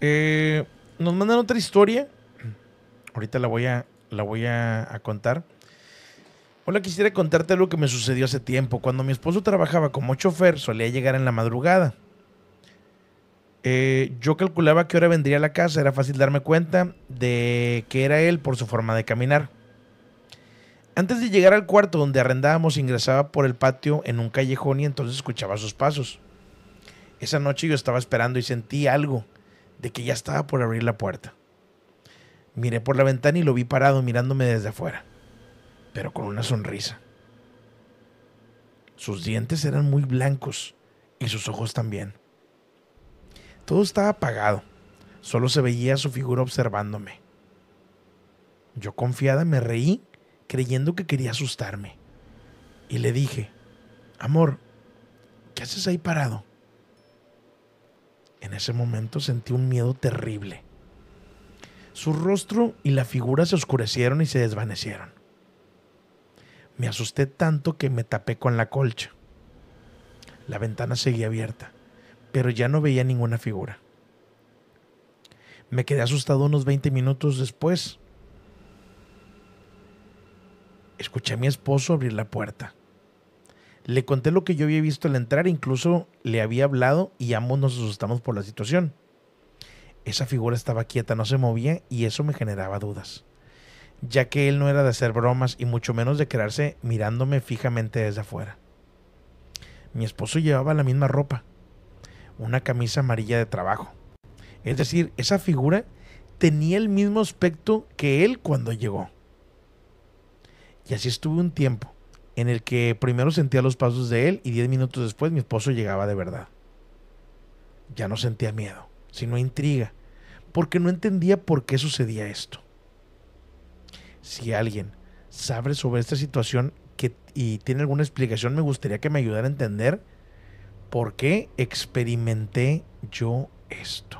Eh, nos mandan otra historia. Ahorita la voy a, la voy a, contar. Hola, quisiera contarte algo que me sucedió hace tiempo. Cuando mi esposo trabajaba como chofer, solía llegar en la madrugada. Eh, yo calculaba qué hora vendría a la casa, era fácil darme cuenta de que era él por su forma de caminar. Antes de llegar al cuarto donde arrendábamos, ingresaba por el patio en un callejón y entonces escuchaba sus pasos. Esa noche yo estaba esperando y sentí algo de que ya estaba por abrir la puerta. Miré por la ventana y lo vi parado mirándome desde afuera, pero con una sonrisa. Sus dientes eran muy blancos y sus ojos también. Todo estaba apagado, solo se veía su figura observándome. Yo confiada me reí, creyendo que quería asustarme, y le dije, Amor, ¿qué haces ahí parado? En ese momento sentí un miedo terrible. Su rostro y la figura se oscurecieron y se desvanecieron. Me asusté tanto que me tapé con la colcha. La ventana seguía abierta, pero ya no veía ninguna figura. Me quedé asustado unos 20 minutos después. Escuché a mi esposo abrir la puerta. Le conté lo que yo había visto al entrar, incluso le había hablado y ambos nos asustamos por la situación. Esa figura estaba quieta, no se movía y eso me generaba dudas, ya que él no era de hacer bromas y mucho menos de quedarse mirándome fijamente desde afuera. Mi esposo llevaba la misma ropa, una camisa amarilla de trabajo. Es decir, esa figura tenía el mismo aspecto que él cuando llegó. Y así estuve un tiempo, en el que primero sentía los pasos de él y diez minutos después mi esposo llegaba de verdad. Ya no sentía miedo, sino intriga, porque no entendía por qué sucedía esto. Si alguien sabe sobre esta situación que, y tiene alguna explicación, me gustaría que me ayudara a entender por qué experimenté yo esto.